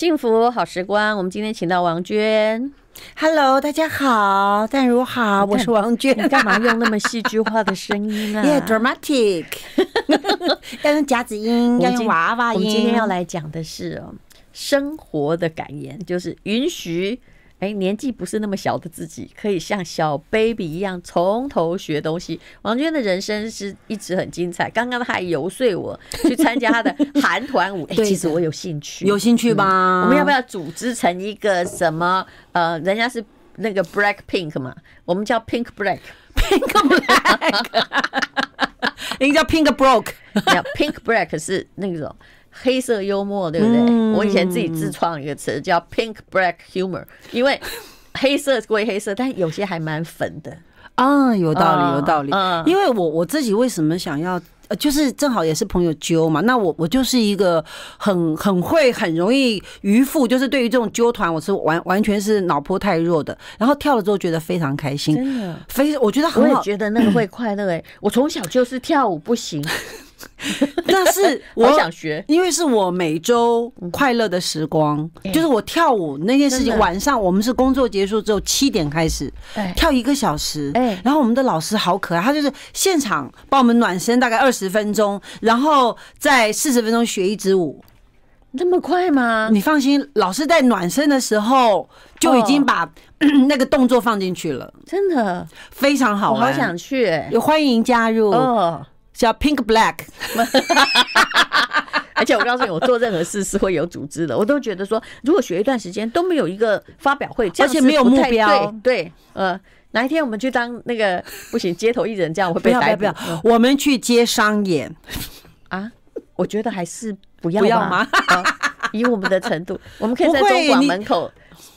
幸福好时光，我们今天请到王娟。Hello，大家好，淡如好，我是王娟。你干嘛用那么戏剧化的声音啊？Yeah，dramatic，要用子音，要用娃娃音。我们今天要来讲的是生活的感言，就是允许。哎，年纪不是那么小的自己，可以像小 baby 一样从头学东西。王娟的人生是一直很精彩。刚刚她还游说我去参加她的 韩团舞，其实我有兴趣，有兴趣吗？我们要不要组织成一个什么？呃，人家是那个 Black Pink 嘛，我们叫 Pink Black，Pink Black，人 家 叫 Pink Broke，Pink Black 是那种。黑色幽默，对不对？我以前自己自创一个词叫 “pink black humor”，因为黑色归黑色，但有些还蛮粉的啊。有道理，有道理。因为我我自己为什么想要，就是正好也是朋友揪嘛。那我我就是一个很很会很容易愚夫，就是对于这种揪团，我是完完全是脑波太弱的。然后跳了之后，觉得非常开心，真的非我觉得我也觉得那个会快乐哎。我从小就是跳舞不行。但是我想学，因为是我每周快乐的时光，就是我跳舞那件事情。晚上我们是工作结束之后七点开始，跳一个小时，哎，然后我们的老师好可爱，他就是现场帮我们暖身，大概二十分钟，然后在四十分钟学一支舞，这么快吗？你放心，老师在暖身的时候就已经把 那个动作放进去了，真的非常好玩，好想去，也欢迎加入叫 Pink Black，而且我告诉你，我做任何事是会有组织的。我都觉得说，如果学一段时间都没有一个发表会，而且没有目标，对，对，呃，哪一天我们去当那个不行街头艺人，这样会被逮捕。不要不要，我们去接商演啊？我觉得还是不要吗？以我们的程度，我们可以在中广门口。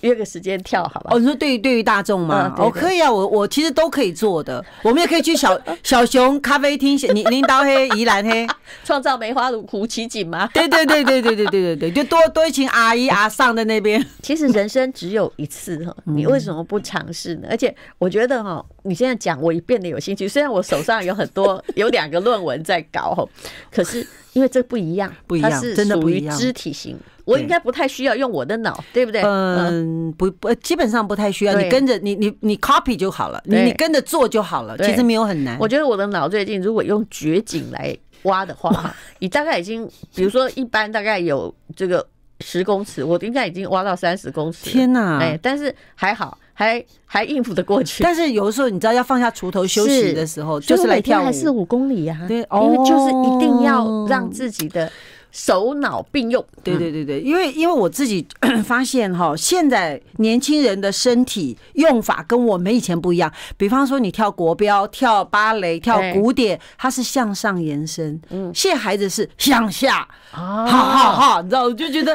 约个时间跳好吧？哦，你说对于对于大众吗？哦，可以啊，我我其实都可以做的。我们也可以去小 小熊咖啡厅，你您刀，黑，宜兰黑，创造梅花鹿湖奇景吗？对对对对对对对对对，就多多一群阿姨阿上在那边。其实人生只有一次哈，你为什么不尝试呢？而且我觉得哈，你现在讲我也变得有兴趣。虽然我手上有很多 有两个论文在搞哈，可是因为这不一样，不一样，真的不一属于肢体型。我应该不太需要用我的脑，对不对？嗯，不不，基本上不太需要。你跟着你你你 copy 就好了，你你跟着做就好了。其实没有很难。我觉得我的脑最近如果用掘井来挖的话，你大概已经，比如说一般大概有这个十公尺，我应该已经挖到三十公尺。天哪！哎，但是还好，还还应付得过去。但是有的时候你知道要放下锄头休息的时候，就是来跳舞，还是五公里呀？对，因为就是一定要让自己的。手脑并用，对对对对，因为因为我自己 发现哈，现在年轻人的身体用法跟我们以前不一样。比方说，你跳国标、跳芭蕾、跳古典，它是向上延伸，嗯，现在孩子是向下啊，哈哈哈，你知道，我就觉得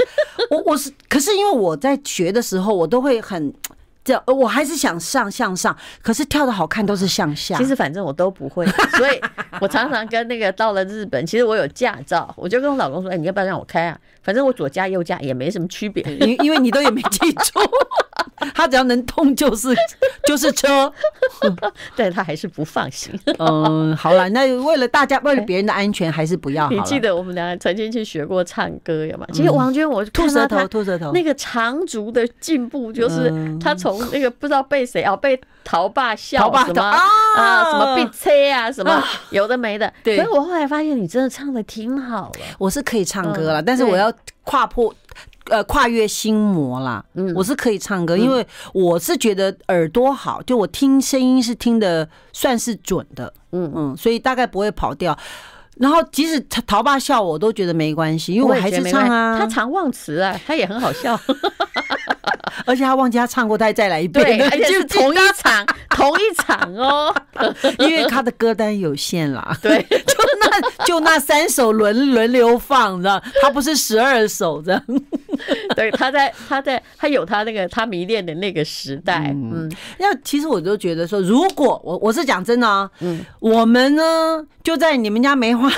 我我是，可是因为我在学的时候，我都会很。我还是想上向上，可是跳的好看都是向下。其实反正我都不会，所以我常常跟那个到了日本，其实我有驾照，我就跟我老公说：“哎，你要不要让我开啊？反正我左驾右驾也没什么区别，因因为你都也没记住。”他只要能动就是就是车，但 他还是不放心。嗯，好了，那为了大家，为了别人的安全，还是不要。你记得我们俩曾经去学过唱歌，有吗？其实王娟，我吐舌头，吐舌头。那个长足的进步就是，他从那个不知道被谁啊被陶爸笑什么啊什么被吹啊什么，有的没的。可是我后来发现，你真的唱的挺好。我是可以唱歌了，但是我要跨破。呃，跨越心魔啦，嗯，我是可以唱歌，因为我是觉得耳朵好，就我听声音是听的算是准的，嗯嗯，所以大概不会跑调。然后即使陶爸笑我都觉得没关系，因为我还是唱啊。他常忘词啊，他也很好笑。而且他忘记他唱过，他再来一遍，就是同一场，同一场哦，因为他的歌单有限啦。对，就那就那三首轮轮流放，知道？他不是十二首，这样。对，他在他在他有他那个他迷恋的那个时代，嗯。要其实我都觉得说，如果我我是讲真的啊，嗯，我们呢就在你们家梅花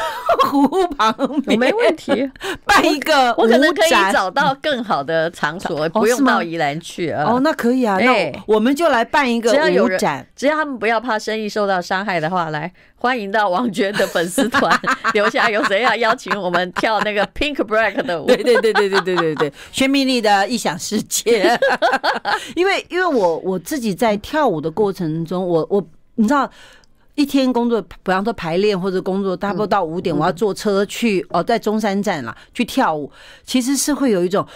湖旁边没问题，办一个，我可能可以找到更好的场所，不用到宜兰。去啊！哦，那可以啊。那我们就来办一个舞展，只要他们不要怕生意受到伤害的话，来欢迎到王娟的粉丝团 留下。有谁要邀请我们跳那个 Pink Black 的舞？对对对对对对对对，薛蜜丽的异想世界。因为因为我我自己在跳舞的过程中，我我你知道，一天工作，比方说排练或者工作，差不多到五点，我要坐车去哦，在中山站啦去跳舞，其实是会有一种。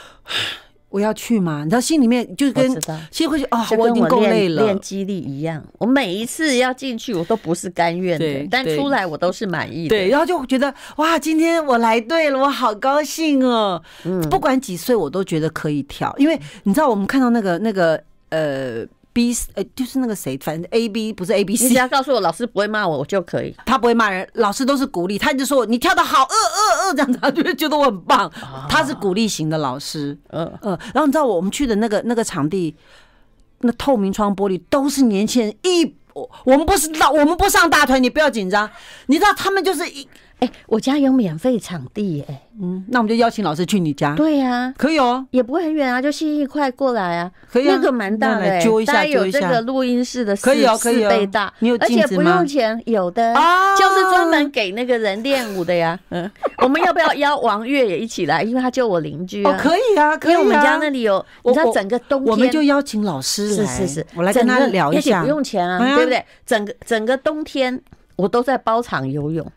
我要去吗？你知道心里面就跟，心会得啊，我已经够累了，练肌力一样。我每一次要进去，我都不是甘愿的，但出来我都是满意的。对，然后就觉得哇，今天我来对了，我好高兴哦。不管几岁，我都觉得可以跳，因为你知道，我们看到那个那个呃。B，呃，就是那个谁，反正 A B 不是 A B C。你只要告诉我老师不会骂我，我就可以。他不会骂人，老师都是鼓励。他就说：“你跳的好，二二二这样子，他就会觉得我很棒。”他是鼓励型的老师。嗯嗯，然后你知道我们去的那个那个场地，那透明窗玻璃都是年轻人一，我我们不是大，我们不上大团，你不要紧张。你知道他们就是一。我家有免费场地哎，嗯，那我们就邀请老师去你家。对呀，可以哦，也不会很远啊，就骑一块过来啊，可以。那个蛮大，的、大家有这个录音室的，可以啊，可以你有镜子吗？而且不用钱，有的，就是专门给那个人练舞的呀。嗯，我们要不要邀王月也一起来？因为他就我邻居啊，可以啊，可以啊。因为我们家那里有，你知道整个冬天我们就邀请老师来，是是是，我来跟他聊一下，而且不用钱啊，对不对？整个整个冬天我都在包场游泳。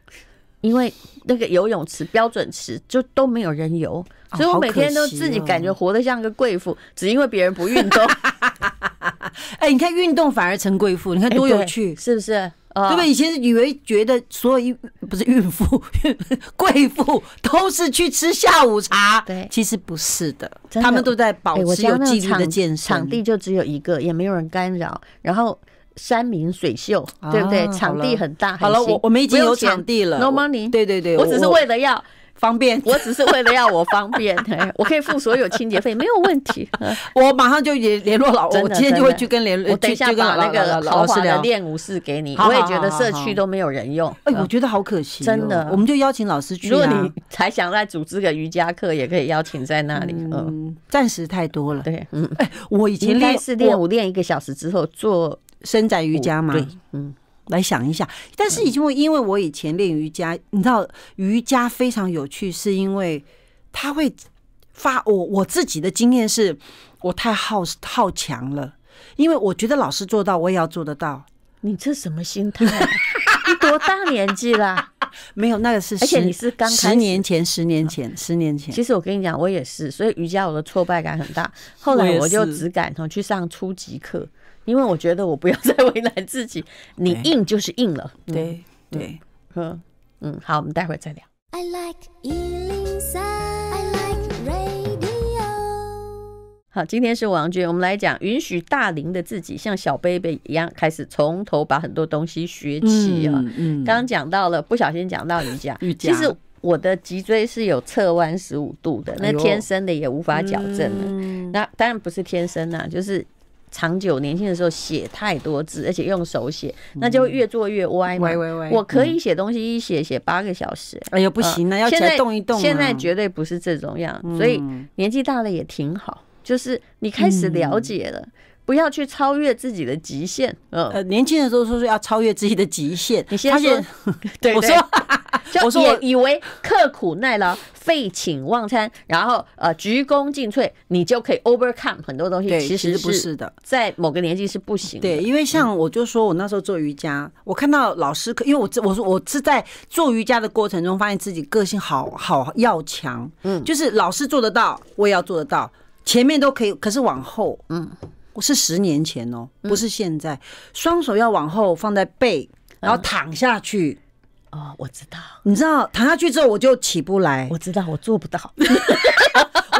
因为那个游泳池标准池就都没有人游，所以我每天都自己感觉活得像个贵妇，只因为别人不运动。哎，你看运动反而成贵妇，你看多有趣，是不是？对不对？以前以为觉得所有孕不是孕妇 贵妇都是去吃下午茶，对，其实不是的，他们都在保持有纪律的健身。场地就只有一个，也没有人干扰，然后。山明水秀，对不对？场地很大，好了，我我们已经有场地了，No money。对对对，我只是为了要方便，我只是为了要我方便，我可以付所有清洁费，没有问题。我马上就联联络老，我今天就会去跟联络我等一下把那个豪华的练舞室给你。我也觉得社区都没有人用，哎，我觉得好可惜。真的，我们就邀请老师去。如果你还想再组织个瑜伽课，也可以邀请在那里。嗯，暂时太多了。对，嗯，哎，我已经练，舞练一个小时之后做。伸展瑜伽嘛，嗯，来想一下。但是因会，因为我以前练瑜伽，你知道瑜伽非常有趣，是因为他会发我我自己的经验是，我太好好强了，因为我觉得老师做到，我也要做得到。你这什么心态？你多大年纪了？没有那个是，而且你是刚十年前、十年前、十年前。其实我跟你讲，我也是，所以瑜伽我的挫败感很大。后来我就只敢去上初级课。因为我觉得我不要再为难自己，你硬就是硬了。对对，嗯嗯，好，我们待会再聊。I like 103，I like radio。好，今天是王娟，我们来讲允许大龄的自己像小 baby 一样开始从头把很多东西学起啊。嗯刚刚讲到了，不小心讲到瑜伽。瑜伽。其实我的脊椎是有侧弯十五度的，那天生的，也无法矫正了。那当然不是天生啊，就是。长久年轻的时候写太多字，而且用手写，那就越做越歪。歪歪歪！我可以写东西，一写写八个小时。哎呦，不行，那要现在动一动。现在绝对不是这种样，所以年纪大了也挺好，就是你开始了解了，不要去超越自己的极限。嗯，年轻的时候说是要超越自己的极限，你现在，我说。我说，以为刻苦耐劳、废寝忘餐，然后呃，鞠躬尽瘁，你就可以 overcome 很多东西。其实不是的，在某个年纪是不行。对，因为像我就说我那时候做瑜伽，我看到老师，因为我这我说我是在做瑜伽的过程中，发现自己个性好好要强。嗯，就是老师做得到，我也要做得到。前面都可以，可是往后，嗯，我是十年前哦，不是现在。双手要往后放在背，然后躺下去。哦，我知道，你知道躺下去之后我就起不来。我知道我做不到，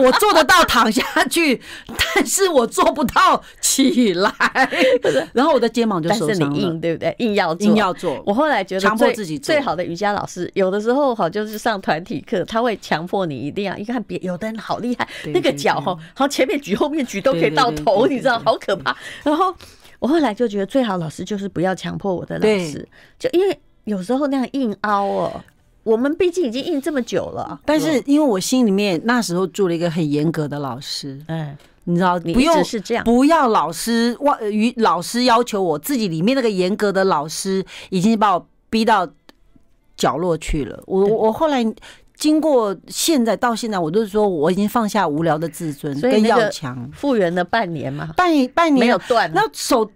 我做得到躺下去，但是我做不到起来。然后我的肩膀就受伤了，对不对？硬要做，硬要做。我后来觉得，强迫自己最好的瑜伽老师，有的时候哈就是上团体课，他会强迫你一定要。你看别有的人好厉害，那个脚哈，好前面举后面举都可以到头，你知道好可怕。然后我后来就觉得，最好老师就是不要强迫我的老师，就因为。有时候那样硬凹哦，我们毕竟已经硬这么久了。但是因为我心里面那时候住了一个很严格的老师，嗯，你知道，不用是这样，不要老师望与老师要求我自己里面那个严格的老师已经把我逼到角落去了。我我后来经过现在到现在，我都是说我已经放下无聊的自尊跟要强，复原了半年嘛，半半年没有断，那手。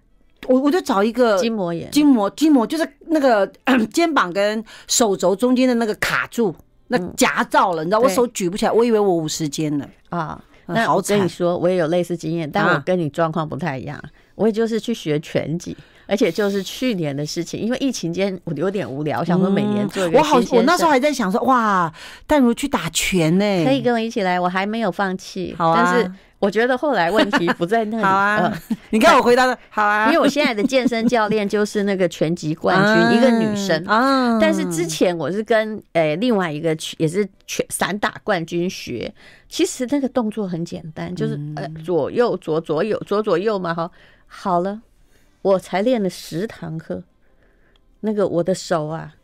我我就找一个筋膜炎，筋膜筋膜就是那个 肩膀跟手肘中间的那个卡住，那夹到了，你知道我手举不起来，我以为我五十肩呢啊！那我跟你说，我也有类似经验，但我跟你状况不太一样，我也就是去学拳击，而且就是去年的事情，因为疫情间我有点无聊，想说每年做一个。我好，我那时候还在想说哇，带如去打拳呢，可以跟我一起来，我还没有放弃。好啊。我觉得后来问题不在那里。好啊，你看我回答的好啊，因为我现在的健身教练就是那个拳击冠军，一个女生啊。但是之前我是跟诶另外一个也是拳散打冠军学，其实那个动作很简单，就是呃左右左左右左左右嘛哈。好了，我才练了十堂课，那个我的手啊，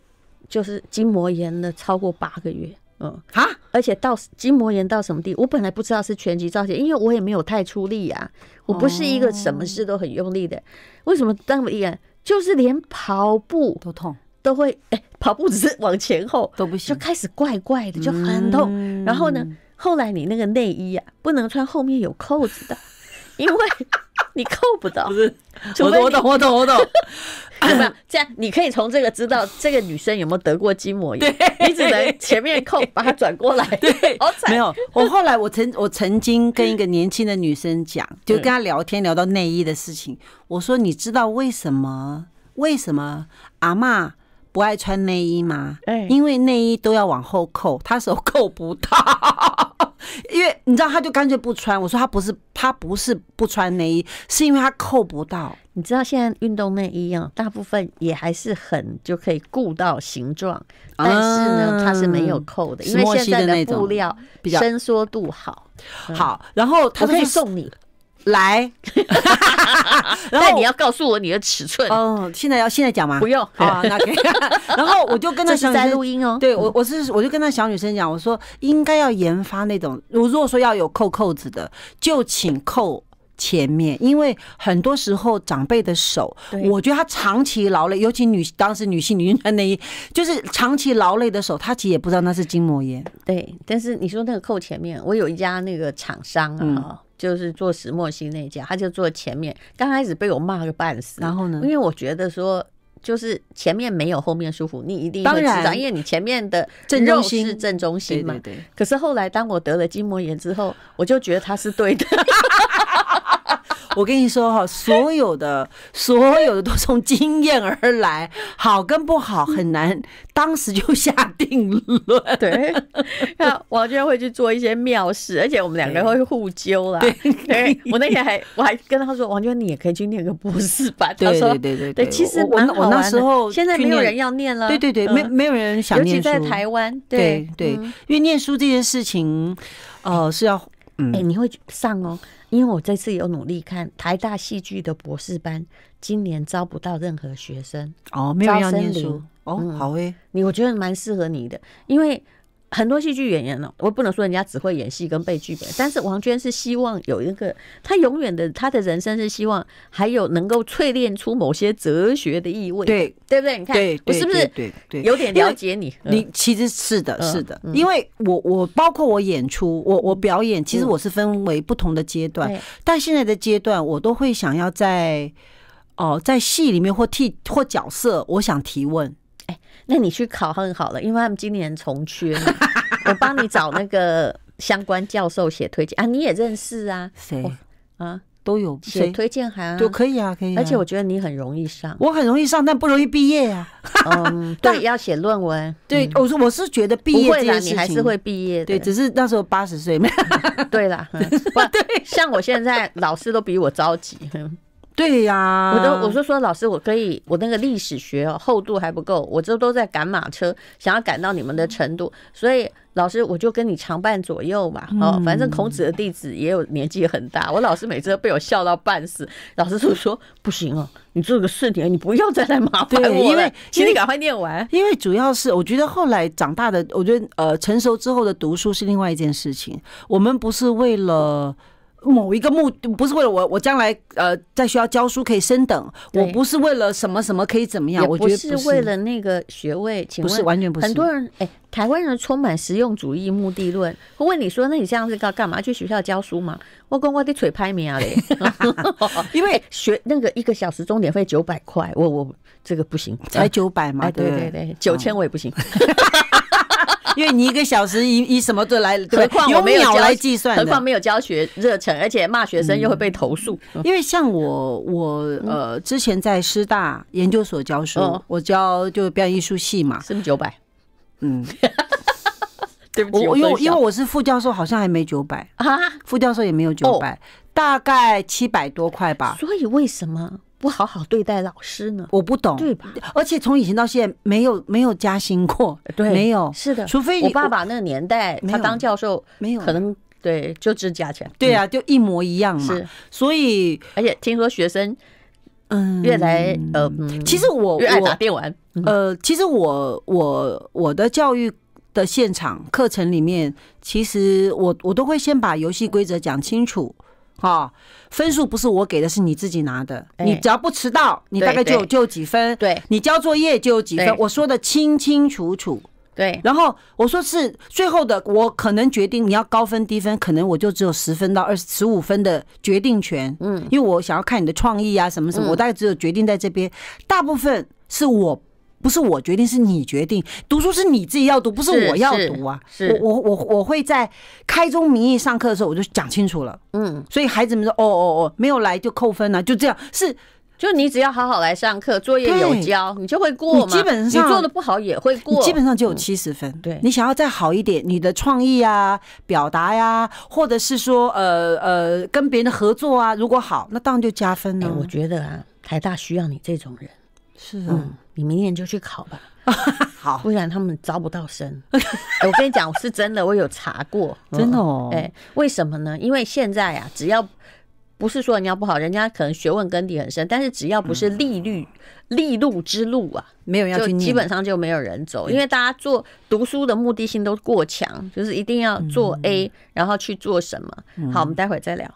就是筋膜炎了超过八个月。嗯。啊？而且到筋膜炎到什么地，我本来不知道是全集造血，因为我也没有太出力啊，我不是一个什么事都很用力的。为什么这么一害？就是连跑步都痛，都会哎，跑步只是往前后都不行，就开始怪怪的就很痛。然后呢，后来你那个内衣啊，不能穿后面有扣子的，因为你扣不到。不是，我懂我懂我懂。有没有 这样？你可以从这个知道这个女生有没有得过筋膜炎？你只能前面扣，把它转过来。对，好惨。没有，我后来我曾我曾经跟一个年轻的女生讲，就跟她聊天聊到内衣的事情。我说，你知道为什么为什么阿妈不爱穿内衣吗？因为内衣都要往后扣，她手扣不到。因为你知道，他就干脆不穿。我说他不是，他不是不穿内衣，是因为他扣不到。你知道现在运动内衣啊，大部分也还是很就可以顾到形状，但是呢，它是没有扣的，因为现在的布料伸缩度好。好，然后他可以送你。来，然后你要告诉我你的尺寸。嗯，现在要现在讲吗？不用，好，那以。然后我就跟那小录音哦，对我我是我就跟那小女生讲，我说应该要研发那种，我如果说要有扣扣子的，就请扣前面，因为很多时候长辈的手，我觉得他长期劳累，尤其女当时女性女性内衣，就是长期劳累的手，她其实也不知道那是筋膜炎。对，但是你说那个扣前面，我有一家那个厂商啊。就是做石墨烯那家，他就坐前面。刚开始被我骂个半死，然后呢？因为我觉得说，就是前面没有后面舒服，你一定会知道，因为你前面的正中心，正中心嘛。对对。可是后来，当我得了筋膜炎之后，我就觉得他是对的。我跟你说哈，所有的所有的都从经验而来，好跟不好很难，当时就下定论。对，那王娟会去做一些妙事，而且我们两个会互纠啦。对，我那天还我还跟他说，王娟你也可以去念个博士吧。对对对对对，其实我我那时候现在没有人要念了。对对对，没没有人想念尤其在台湾，对对，因为念书这件事情，呃，是要。哎，你会上哦，因为我这次有努力看台大戏剧的博士班，今年招不到任何学生哦，没有要念书哦，好诶，你我觉得蛮适合你的，因为。很多戏剧演员呢，我不能说人家只会演戏跟背剧本，但是王娟是希望有一个，她永远的，她的人生是希望还有能够淬炼出某些哲学的意味，对对不对？你看，我是不是对对有点了解你？你其实是的是的，因为我我包括我演出，我我表演，其实我是分为不同的阶段，但现在的阶段我都会想要在哦，在戏里面或替或角色，我想提问。哎，那你去考很好了，因为他们今年重缺，我帮你找那个相关教授写推荐啊，你也认识啊，谁啊都有写推荐函，都可以啊，可以。而且我觉得你很容易上，我很容易上，但不容易毕业啊。嗯，对，要写论文。对，我说我是觉得毕业这件事你还是会毕业的，对，只是那时候八十岁对了，对，像我现在老师都比我着急。对呀，我都我说说老师，我可以我那个历史学厚度还不够，我这都在赶马车，想要赶到你们的程度，所以老师我就跟你常伴左右吧。哦，反正孔子的弟子也有年纪也很大，我老师每次都被我笑到半死。老师就说不行啊，你做个试点，你不用再来麻烦我了。因为请你赶快念完。因为主要是我觉得后来长大的，我觉得呃成熟之后的读书是另外一件事情。我们不是为了。某一个目的，不是为了我，我将来呃在学校教书可以升等，我不是为了什么什么可以怎么样，我不是为了那个学位，不是完全不是。很多人哎，台湾人充满实用主义目的论。我问你说，那你这样子干干嘛？去学校教书嘛？我跟我的腿拍明啊嘞，因为学那个一个小时钟点费九百块，我我这个不行，才九百嘛。对对对，九千我也不行。因为你一个小时以以什么来？何况我没有，何况没有教学热忱，而且骂学生又会被投诉。因为像我，我呃，之前在师大研究所教书，我教就表演艺术系嘛，是不是九百？嗯，对不起，我因为因为我是副教授，好像还没九百啊，副教授也没有九百，大概七百多块吧。所以为什么？不好好对待老师呢？我不懂，对吧？而且从以前到现在没有没有加薪过，对，没有，是的。除非我爸爸那个年代，他当教授没有，可能对，就只加钱。对啊，就一模一样嘛。是，所以而且听说学生，嗯，越来呃，其实我我爱打电玩，呃，其实我我我的教育的现场课程里面，其实我我都会先把游戏规则讲清楚。哈，分数不是我给的，是你自己拿的。你只要不迟到，你大概就就几分。对你交作业就有几分。我说的清清楚楚。对，然后我说是最后的，我可能决定你要高分低分，可能我就只有十分到二十十五分的决定权。嗯，因为我想要看你的创意啊什么什么，我大概只有决定在这边，大部分是我。不是我决定，是你决定。读书是你自己要读，不是我要读啊！我我我我会在开宗明义上课的时候，我就讲清楚了。嗯，所以孩子们说哦哦哦，没有来就扣分啊，就这样是。就你只要好好来上课，作业有交，你就会过嘛。基本上你做的不好也会过，基本上就有七十分。对你想要再好一点，你的创意啊、表达呀，或者是说呃呃跟别人的合作啊，如果好，那当然就加分了。我觉得啊，台大需要你这种人。是啊。你明年就去考吧，好，不然他们招不到生。我跟你讲，是真的，我有查过，真的。哎，为什么呢？因为现在啊，只要不是说人家不好，人家可能学问根底很深，但是只要不是利率利路之路啊，没有要就基本上就没有人走，因为大家做读书的目的性都过强，就是一定要做 A，然后去做什么。好，我们待会再聊。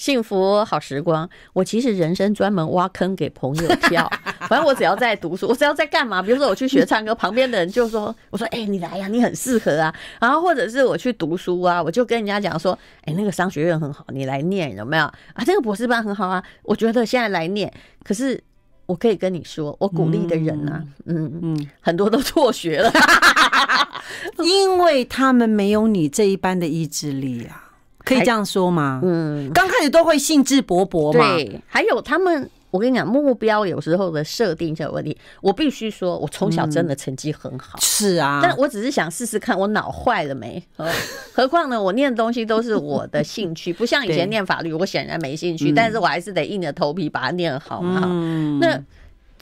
幸福好时光，我其实人生专门挖坑给朋友跳。反正我只要在读书，我只要在干嘛？比如说我去学唱歌，旁边的人就说：“我说哎，你来呀，你很适合啊。”然后或者是我去读书啊，我就跟人家讲说：“哎，那个商学院很好，你来念有没有？啊，这个博士班很好啊，我觉得现在来念。”可是我可以跟你说，我鼓励的人啊，嗯嗯，很多都辍学了，因为他们没有你这一般的意志力啊。可以这样说吗？嗯，刚开始都会兴致勃勃嘛。对，还有他们，我跟你讲，目标有时候的设定就有问题。我必须说，我从小真的成绩很好。是啊，但我只是想试试看，我脑坏了没？何况呢，我念的东西都是我的兴趣，不像以前念法律，我显然没兴趣，但是我还是得硬着头皮把它念好嘛。那。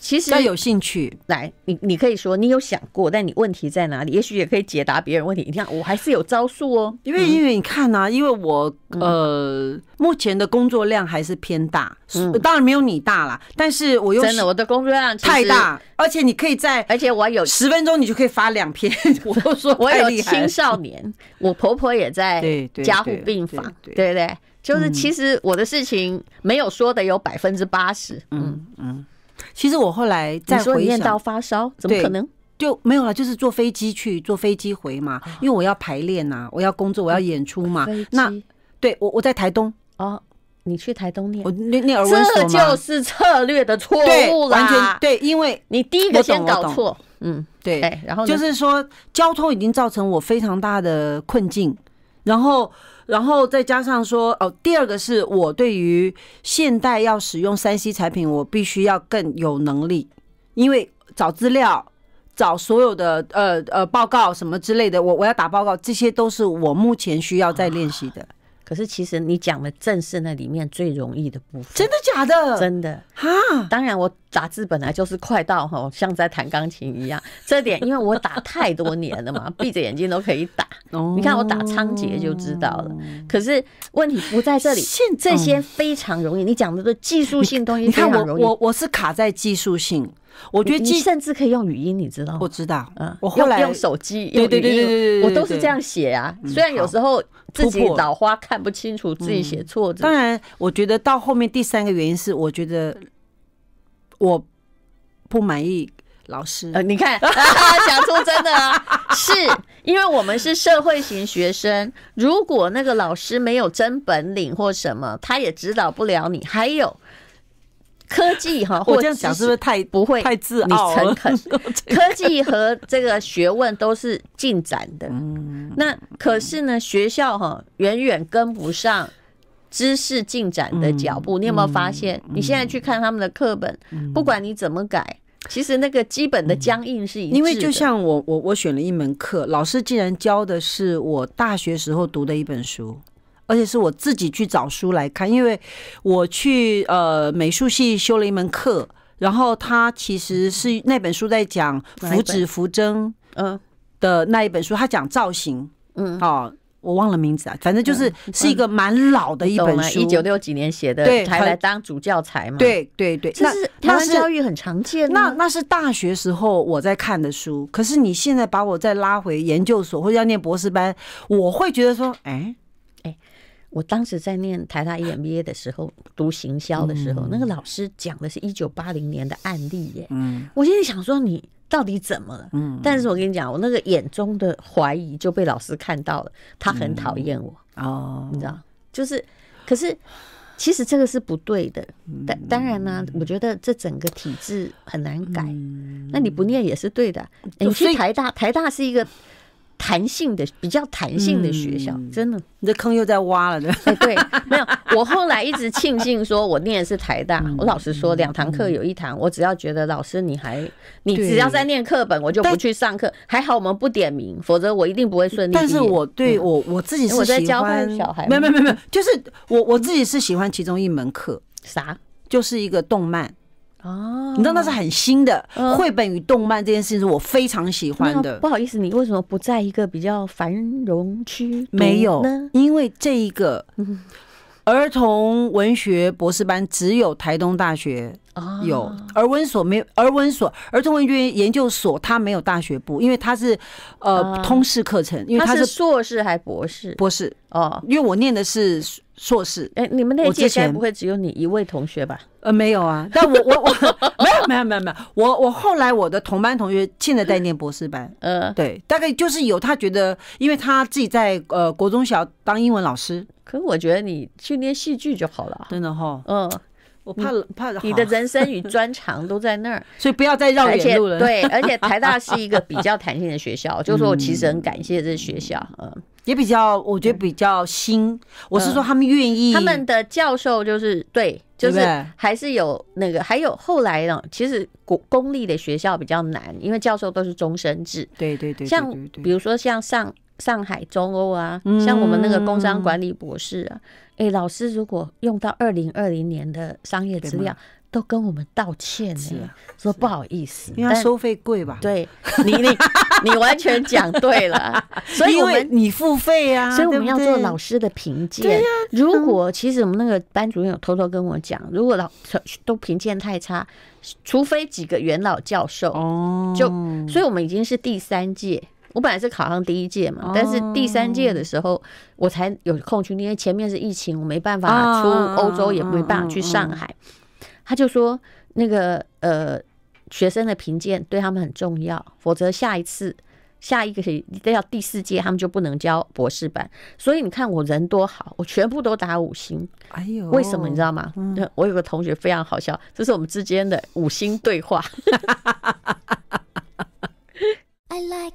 其实要有兴趣来，你你可以说你有想过，但你问题在哪里？也许也可以解答别人问题。你看，我还是有招数哦，因为因为你看呢，因为我呃，目前的工作量还是偏大，当然没有你大啦，但是我又真的我的工作量太大，而且你可以在，而且我有十分钟，你就可以发两篇。我都说我有青少年，我婆婆也在家护病房，对对对，就是其实我的事情没有说的有百分之八十，嗯嗯。其实我后来再回想，发烧怎么可能就没有了？就是坐飞机去，坐飞机回嘛，因为我要排练呐，我要工作，我要演出嘛。那对我我在台东哦，你去台东念，我念念耳温，这就是策略的错误啦，完全对，因为你第一个先搞错，嗯，对，然后就是说交通已经造成我非常大的困境。然后，然后再加上说，哦，第二个是我对于现代要使用三 C 产品，我必须要更有能力，因为找资料、找所有的呃呃报告什么之类的，我我要打报告，这些都是我目前需要在练习的。可是其实你讲的正是那里面最容易的部分。真的假的？真的啊！当然，我打字本来就是快到哈，像在弹钢琴一样。这点因为我打太多年了嘛，闭着眼睛都可以打。你看我打仓颉就知道了。可是问题不在这里，这些非常容易。你讲的都技术性东西，你看我我我是卡在技术性。我觉得记甚至可以用语音，你知道？我知道，嗯，我后来用手机，对对对对对，我都是这样写啊。虽然有时候自己老花看不清楚，自己写错字。当然，我觉得到后面第三个原因是，我觉得我不满意老师。呃，你看，讲出真的啊，是因为我们是社会型学生，如果那个老师没有真本领或什么，他也指导不了你。还有。科技哈，我这样讲是不是太不会太自傲恳，科技和这个学问都是进展的。嗯，那可是呢，学校哈远远跟不上知识进展的脚步。你有没有发现？你现在去看他们的课本，不管你怎么改，其实那个基本的僵硬是一。因为就像我我我选了一门课，老师竟然教的是我大学时候读的一本书。而且是我自己去找书来看，因为我去呃美术系修了一门课，然后他其实是那本书在讲福祉福针嗯的那一本书，他讲造型嗯哦我忘了名字啊，反正就是是一个蛮老的一本书，一九六几年写的，还来当主教材嘛，对对对，那是台湾教育很常见那那是大学时候我在看的书，可是你现在把我再拉回研究所或者要念博士班，我会觉得说哎。我当时在念台大 EMBA 的时候，读行销的时候，那个老师讲的是一九八零年的案例耶。嗯，我现在想说你到底怎么了？嗯，但是我跟你讲，我那个眼中的怀疑就被老师看到了，他很讨厌我。哦，你知道，就是，可是其实这个是不对的。但当然呢，我觉得这整个体制很难改。那你不念也是对的。你去台大，台大是一个。弹性的比较弹性的学校，真的，你的坑又在挖了。对，对，没有。我后来一直庆幸，说我念的是台大。我老实说，两堂课有一堂，我只要觉得老师你还，你只要在念课本，我就不去上课。还好我们不点名，否则我一定不会顺利。但是我对我我自己是喜欢，小孩，没有没有没有，就是我我自己是喜欢其中一门课，啥？就是一个动漫。哦，道那是很新的。绘本与动漫这件事情是我非常喜欢的。不好意思，你为什么不在一个比较繁荣区？没有，因为这一个儿童文学博士班只有台东大学有。儿文所没儿文所儿童文学研究所，它没有大学部，因为它是呃通识课程。因为它是硕士还是博士？博士。哦，因为我念的是硕士，哎，你们那届该不会只有你一位同学吧？呃，没有啊，但我我我 没有没有没有没有，我我后来我的同班同学现在在念博士班，嗯，对，大概就是有他觉得，因为他自己在呃国中小当英文老师，可是我觉得你去念戏剧就好了，真的哈，嗯。我怕怕，你的人生与专长都在那儿，所以不要再绕远路了。对，而且 台大是一个比较弹性的学校，就是我其实很感谢这学校，嗯，也比较，我觉得比较新。我是说，他们愿意，他们的教授就是对，就是还是有那个，还有后来呢，其实国公立的学校比较难，因为教授都是终身制。对对对，像比如说像上。上海中欧啊，像我们那个工商管理博士啊，哎，老师如果用到二零二零年的商业资料，都跟我们道歉呢，说不好意思，因为收费贵吧？对，你你你完全讲对了，所以我们你付费啊，所以我们要做老师的评鉴。如果其实我们那个班主任有偷偷跟我讲，如果老都评鉴太差，除非几个元老教授，哦，就，所以我们已经是第三届。我本来是考上第一届嘛，但是第三届的时候我才有空去，因为前面是疫情，我没办法出欧洲，也没办法去上海。他就说那个呃学生的评鉴对他们很重要，否则下一次下一个得要第四届，他们就不能教博士班。所以你看我人多好，我全部都打五星。哎呦，为什么你知道吗？我有个同学非常好笑，这是我们之间的五星对话。I like，I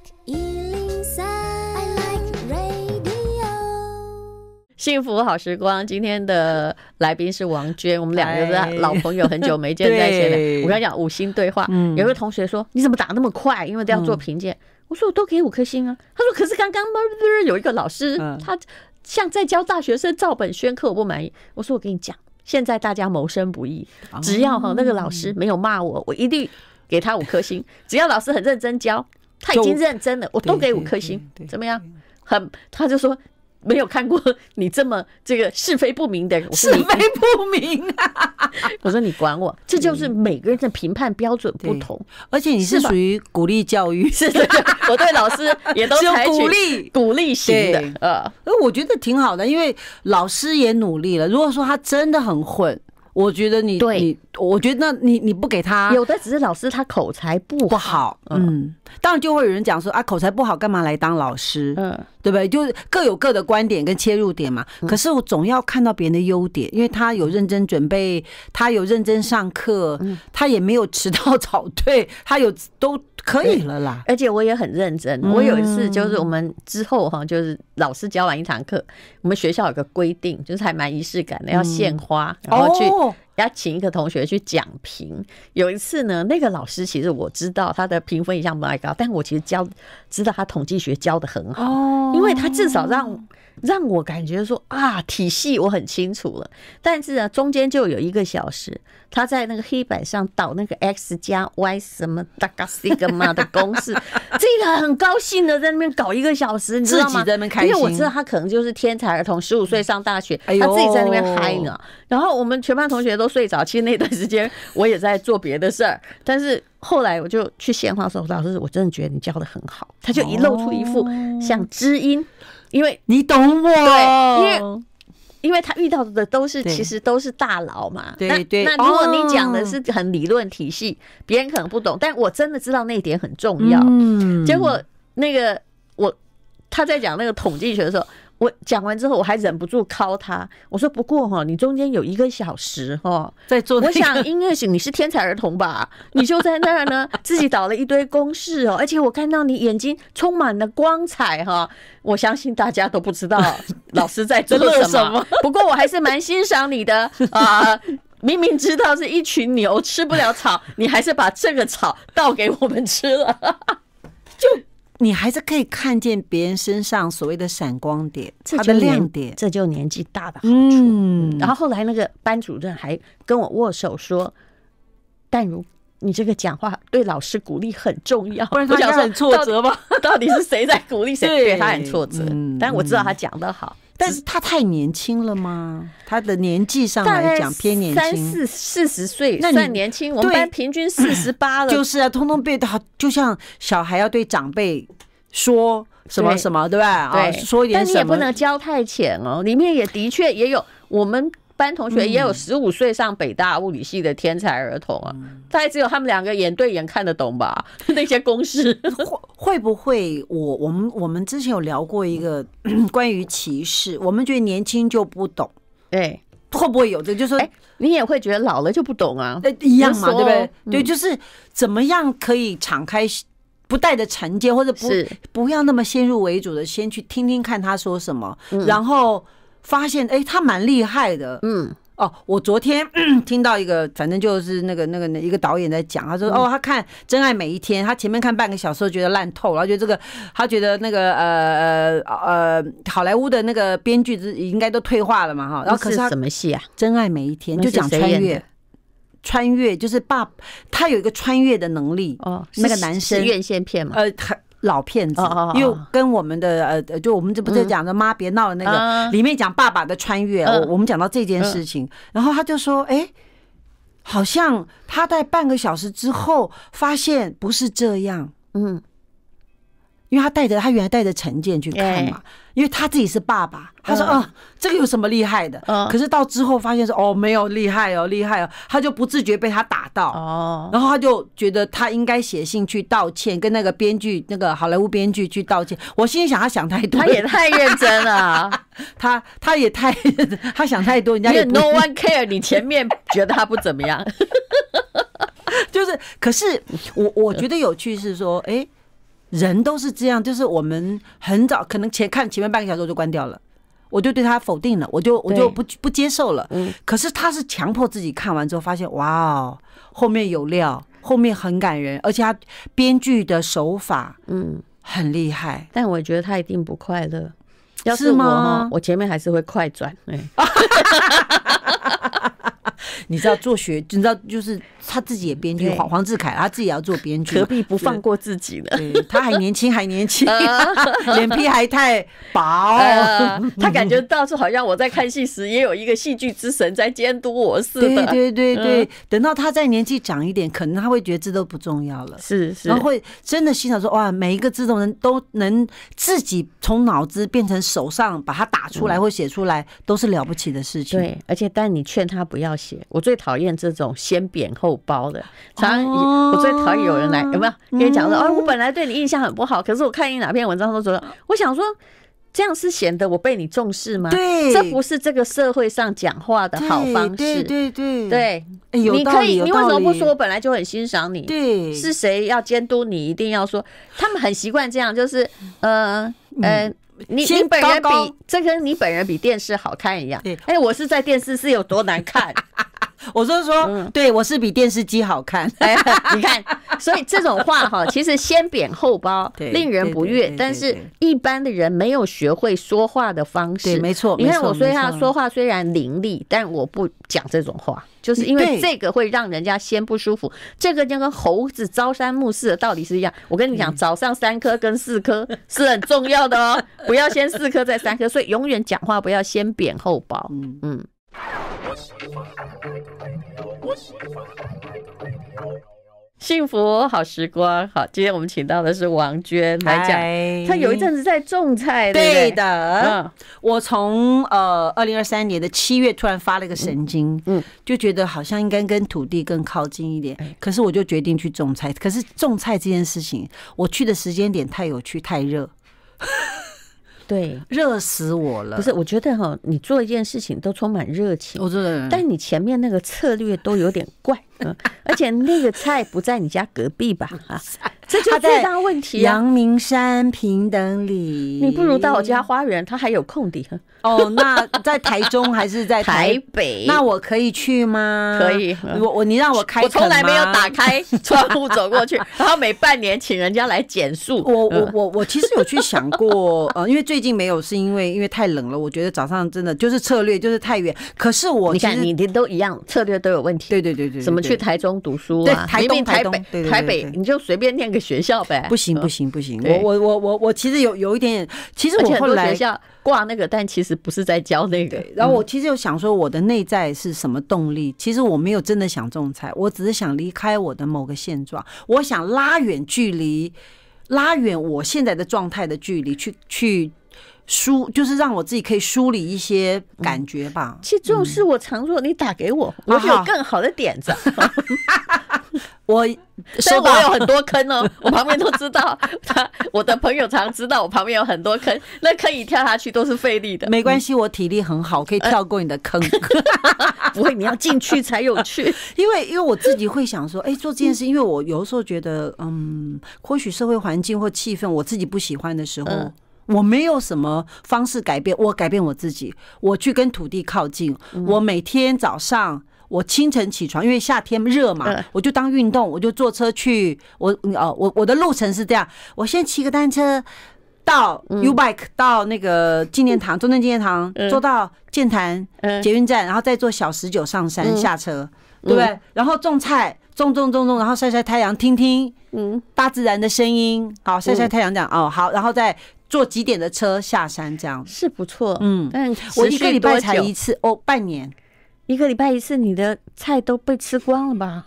like radio。幸福好时光，今天的来宾是王娟，我们两个是老朋友，很久没见在前面。我跟你讲，五星对话，有个同学说你怎么打那么快，因为都要做评鉴。我说我都给五颗星啊。他说可是刚刚有一个老师，他像在教大学生照本宣科，我不满意。我说我跟你讲，现在大家谋生不易，只要哈那个老师没有骂我，我一定给他五颗星。只要老师很认真教。他已经认真了，我都给五颗星，怎么样？很，他就说没有看过 你这么这个是非不明的人。是非不明，我说你管我，这就是每个人的评判标准不同。而且你是属于鼓励教育，是的，我对老师也都采取鼓励鼓励型的呃，我觉得挺好的，因为老师也努力了。如果说他真的很混。我觉得你，你，我觉得那你，你不给他，有的只是老师他口才不好，嗯，当然就会有人讲说啊，口才不好，干嘛来当老师，嗯。对不对？就是各有各的观点跟切入点嘛。可是我总要看到别人的优点，因为他有认真准备，他有认真上课，他也没有迟到早退，他有都可以了啦。而且我也很认真。我有一次就是我们之后哈，就是老师教完一堂课，我们学校有个规定，就是还蛮仪式感的，要献花，然后去。要请一个同学去讲评。有一次呢，那个老师其实我知道他的评分一向不太高，但我其实教知道他统计学教的很好，因为他至少让让我感觉说啊体系我很清楚了。但是啊中间就有一个小时，他在那个黑板上导那个 x 加 y 什么大伽西格玛的公式，这 个很高兴的在那边搞一个小时，你知道吗？因为我知道他可能就是天才儿童，十五岁上大学，他自己在那边嗨呢。然后我们全班同学都。都睡着，其实那段时间我也在做别的事儿，但是后来我就去献花的时候，老师，我真的觉得你教的很好，他就一露出一副像知音，因为你懂我，对，因为因为他遇到的都是其实都是大佬嘛，对对。那如果你讲的是很理论体系，别人可能不懂，但我真的知道那一点很重要。嗯，结果那个我他在讲那个统计学的时候。我讲完之后，我还忍不住敲他。我说：“不过哈，你中间有一个小时哈，在做。我想音乐型你是天才儿童吧？你就在那儿呢，自己倒了一堆公式哦。而且我看到你眼睛充满了光彩哈。我相信大家都不知道 老师在做什么。不过我还是蛮欣赏你的啊。明明知道是一群牛吃不了草，你还是把这个草倒给我们吃了，就。”你还是可以看见别人身上所谓的闪光点，他的亮点，这就年纪大的好处。然后后来那个班主任还跟我握手说：“但如，你这个讲话对老师鼓励很重要。”不然他讲很挫折吗？到底是谁在鼓励谁？对他很挫折。但我知道他讲的好。但是他太年轻了吗？他的年纪上来讲偏年轻，三四四十岁算年轻。我们班平均 四十八了，就是啊，通通被他，就像小孩要对长辈说什么什么，对吧？啊，说一点什么，但你也不能教太浅哦。里面也的确也有我们。班同学也有十五岁上北大物理系的天才儿童啊，大概只有他们两个眼对眼看得懂吧？那些公式会不会？我我们我们之前有聊过一个 关于歧视，我们觉得年轻就不懂，哎，会不会有的就说你也会觉得老了就不懂啊？一样嘛，对不对？对，就是怎么样可以敞开不带着成见，或者不不要那么先入为主的，先去听听看他说什么，然后。发现哎，他蛮厉害的。嗯，哦，我昨天听到一个，反正就是那个那个一个导演在讲，他说哦，他看《真爱每一天》，他前面看半个小时觉得烂透，然后觉得这个他觉得那个呃呃呃，好莱坞的那个编剧是应该都退化了嘛哈。然后可是他什么戏啊？《真爱每一天》就讲穿越，穿越就是爸，他有一个穿越的能力。哦，那个男生是院线片吗？呃，他。老骗子，因为跟我们的呃就我们这不就讲的妈别闹了那个里面讲爸爸的穿越，我们讲到这件事情，然后他就说，哎，好像他在半个小时之后发现不是这样，嗯。因为他带着他原来带着成见去看嘛，因为他自己是爸爸，他说：“啊，这个有什么厉害的？”嗯，可是到之后发现说：“哦，没有厉害哦，厉害哦，他就不自觉被他打到哦，然后他就觉得他应该写信去道歉，跟那个编剧那个好莱坞编剧去道歉。我心里想，他想太多，他也太认真了，他他也太他想太多，人家也 no one care 你前面觉得他不怎么样，就是可是我我觉得有趣是说，哎。人都是这样，就是我们很早可能前看前面半个小时我就关掉了，我就对他否定了，我就我就不不接受了。嗯，可是他是强迫自己看完之后，发现哇哦，后面有料，后面很感人，而且他编剧的手法嗯很厉害，但我觉得他一定不快乐。要是我，我前面还是会快转。你知道做学，你知道就是他自己也编剧黄黄志凯，他自己也要做编剧，何必不放过自己呢？他还年轻，还年轻，脸皮还太薄。他感觉到处好像我在看戏时，也有一个戏剧之神在监督我似的。对对对对，等到他再年纪长一点，可能他会觉得这都不重要了，是是，然后会真的欣赏说哇，每一个字都人都能自己从脑子变成手上把它打出来或写出来，都是了不起的事情。对，而且但你劝他不要写。我最讨厌这种先贬后褒的，常我最讨厌有人来有没有跟你讲说，哎，我本来对你印象很不好，可是我看你哪篇文章都怎我想说，这样是显得我被你重视吗？对，这不是这个社会上讲话的好方式。对对对对，有道你为什么不说我本来就很欣赏你？对，是谁要监督你一定要说？他们很习惯这样，就是呃呃。你你本人比这跟你本人比电视好看一样。哎，我是在电视是有多难看。我就说，对我是比电视机好看。你看，所以这种话哈，其实先贬后褒，令人不悦。但是一般的人没有学会说话的方式。对，没错。你看我，所以他说话虽然伶俐，但我不讲这种话，就是因为这个会让人家先不舒服。这个就跟猴子朝三暮四的道理是一样。我跟你讲，早上三颗跟四颗是很重要的哦，不要先四颗再三颗。所以永远讲话不要先贬后褒。嗯嗯。幸福好时光，好，今天我们请到的是王娟来讲。她有一阵子在种菜，对的。我从呃二零二三年的七月突然发了一个神经，嗯，就觉得好像应该跟土地更靠近一点，可是我就决定去种菜。可是种菜这件事情，我去的时间点太有趣，太热。对，热死我了！不是，我觉得哈，你做一件事情都充满热情，我真的。但你前面那个策略都有点怪。而且那个菜不在你家隔壁吧？哈，这就是最大问题。阳明山平等里，你不如到我家花园，它还有空地。哦，那在台中还是在 台北？那我可以去吗？可以，我我你让我开，我从来没有打开窗户走过去。然后每半年请人家来减速。我我我我其实有去想过，呃，因为最近没有，是因为因为太冷了。我觉得早上真的就是策略就是太远。可是我你看你的都一样，策略都有问题。对对对对，什么？去台中读书，对，台北，台北，你就随便念个学校呗。不行，不行，不行，我我我我我其实有有一点，其实我后来学校挂那个，但其实不是在教那个。然后我其实就想说，我的内在是什么动力？其实我没有真的想种菜，我只是想离开我的某个现状，我想拉远距离，拉远我现在的状态的距离，去去。梳就是让我自己可以梳理一些感觉吧。其实这种事我常做，你打给我，我有更好的点子。我，身我有很多坑哦，我旁边都知道。他，我的朋友常知道，我旁边有很多坑，那可以跳下去都是费力的。没关系，我体力很好，可以跳过你的坑。不会，你要进去才有趣。因为，因为我自己会想说，哎，做这件事，因为我有时候觉得，嗯，或许社会环境或气氛，我自己不喜欢的时候。我没有什么方式改变，我改变我自己。我去跟土地靠近。我每天早上，我清晨起床，因为夏天热嘛，我就当运动，我就坐车去。我哦，我我的路程是这样：我先骑个单车到 U Bike，到那个纪念堂，中正纪念堂，坐到建坛捷运站，然后再坐小十九上山下车，对不对？然后种菜，种种种种，然后晒晒太阳，听听嗯大自然的声音，好晒晒太阳这样哦好，然后再。坐几点的车下山？这样是不错，嗯，但我一个礼拜才一次哦，半年一个礼拜一次，你的菜都被吃光了吧？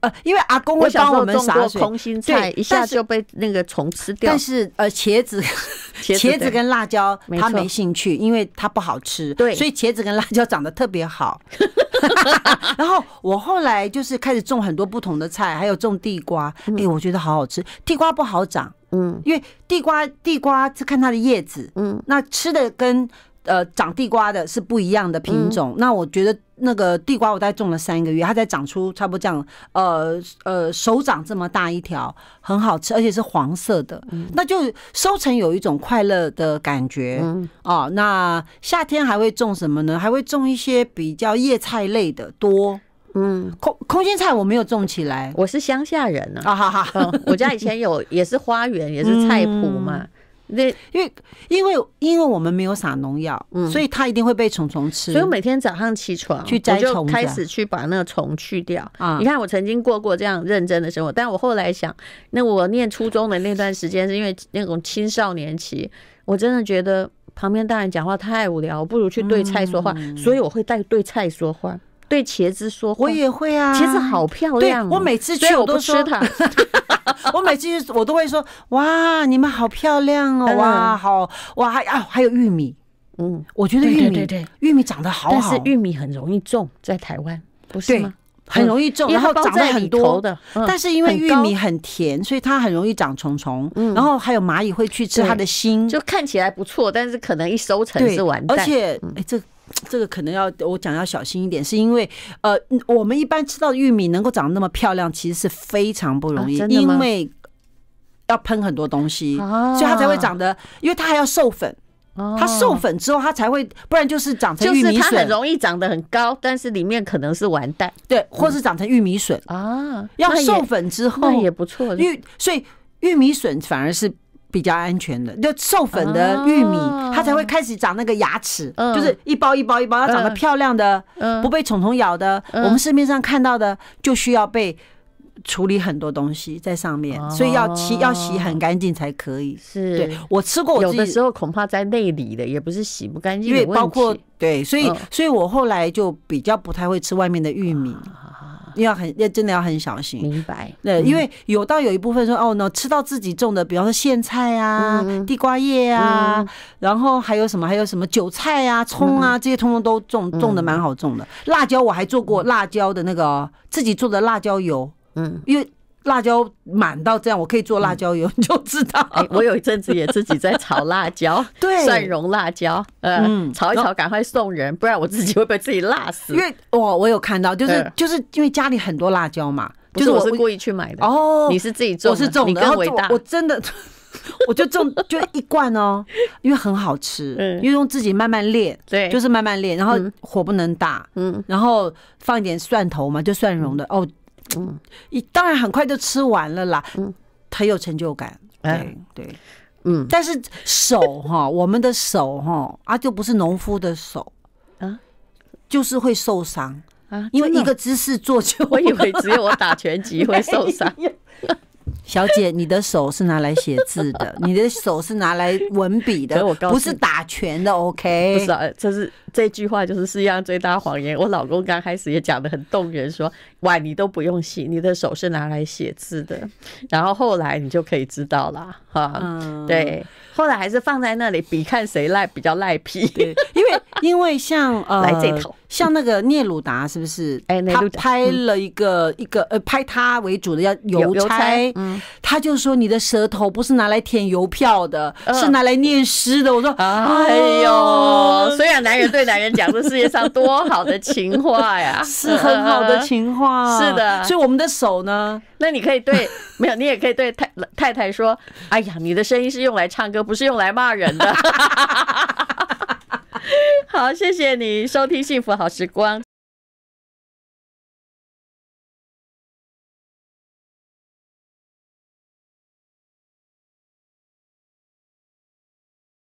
呃，因为阿公会帮我种过空心菜，一下就被那个虫吃掉。但是呃，茄子，茄子跟辣椒他没兴趣，因为它不好吃。对，所以茄子跟辣椒长得特别好。然后我后来就是开始种很多不同的菜，还有种地瓜。哎，我觉得好好吃，地瓜不好长。嗯，因为地瓜地瓜是看它的叶子。嗯，那吃的跟。呃，长地瓜的是不一样的品种。那我觉得那个地瓜，我概种了三个月，它才长出差不多这样，呃呃，手掌这么大一条，很好吃，而且是黄色的。那就收成有一种快乐的感觉哦。那夏天还会种什么呢？还会种一些比较叶菜类的多。嗯，空空心菜我没有种起来，我是乡下人呢。啊哈哈，我家以前有，也是花园，也是菜圃嘛。那因为因为因为我们没有撒农药，嗯、所以它一定会被虫虫吃。所以每天早上起床去摘虫开始去把那个虫去掉啊！你看，我曾经过过这样认真的生活，但我后来想，那我念初中的那段时间是因为那种青少年期，我真的觉得旁边大人讲话太无聊，我不如去对菜说话，所以我会带对菜说话。对茄子说，我也会啊。茄子好漂亮。对，我每次去我都说，我每次我都会说，哇，你们好漂亮哦，哇，好哇，啊，还有玉米，嗯，我觉得玉米，对对对，玉米长得好好，但是玉米很容易种，在台湾不是吗？很容易种，然后长在很多的，但是因为玉米很甜，所以它很容易长虫虫。嗯，然后还有蚂蚁会去吃它的芯，就看起来不错，但是可能一收成是完蛋。而且，哎，这。这个可能要我讲要小心一点，是因为呃，我们一般吃到的玉米能够长得那么漂亮，其实是非常不容易，因为要喷很多东西，所以它才会长得，因为它还要授粉，它授粉之后它才会，不然就是长成玉米笋，容易长得很高，但是里面可能是完蛋，对，或是长成玉米笋啊，要授粉之后那也不错，玉所以玉米笋反而是。比较安全的，就授粉的玉米，它才会开始长那个牙齿，就是一包一包一包，它长得漂亮的，不被虫虫咬的。我们市面上看到的就需要被处理很多东西在上面，所以要洗要洗很干净才可以。是对，我吃过，有的时候恐怕在内里的也不是洗不干净因为包括对，所以所以我后来就比较不太会吃外面的玉米。要很要真的要很小心，明白？对，因为有到有一部分说哦，那吃到自己种的，比方说苋菜啊、地瓜叶啊，然后还有什么，还有什么韭菜啊、葱啊，这些通通都种种的蛮好种的。辣椒我还做过辣椒的那个自己做的辣椒油，嗯，因为。辣椒满到这样，我可以做辣椒油，你就知道。我有一阵子也自己在炒辣椒，蒜蓉辣椒，嗯，炒一炒，赶快送人，不然我自己会被自己辣死。因为我我有看到，就是就是因为家里很多辣椒嘛，就是我是故意去买的哦。你是自己做？我是种的。然后我我真的，我就种就一罐哦，因为很好吃，因为用自己慢慢练，对，就是慢慢练。然后火不能大，嗯，然后放一点蒜头嘛，就蒜蓉的哦。嗯，你当然很快就吃完了啦。嗯，很有成就感。对对，嗯，但是手哈，我们的手哈啊，就不是农夫的手啊，就是会受伤啊，因为一个姿势做久。我以为只有我打拳击会受伤。小姐，你的手是拿来写字的，你的手是拿来文笔的，不是打拳的。OK，不是，这是。这句话就是世界上最大谎言。我老公刚开始也讲的很动人，说碗你都不用洗，你的手是拿来写字的。然后后来你就可以知道了，哈，对。后来还是放在那里比看谁赖比较赖皮，因为因为像呃，来这套像那个聂鲁达是不是？哎，聂鲁拍了一个一个呃，拍他为主的要邮差，他就说你的舌头不是拿来舔邮票的，是拿来念诗的。我说，哎呦，虽然男人对。男人讲这世界上多好的情话呀，是很好的情话，是的。所以我们的手呢？那你可以对，没有，你也可以对太太太说：“哎呀，你的声音是用来唱歌，不是用来骂人的。”好，谢谢你收听《幸福好时光》。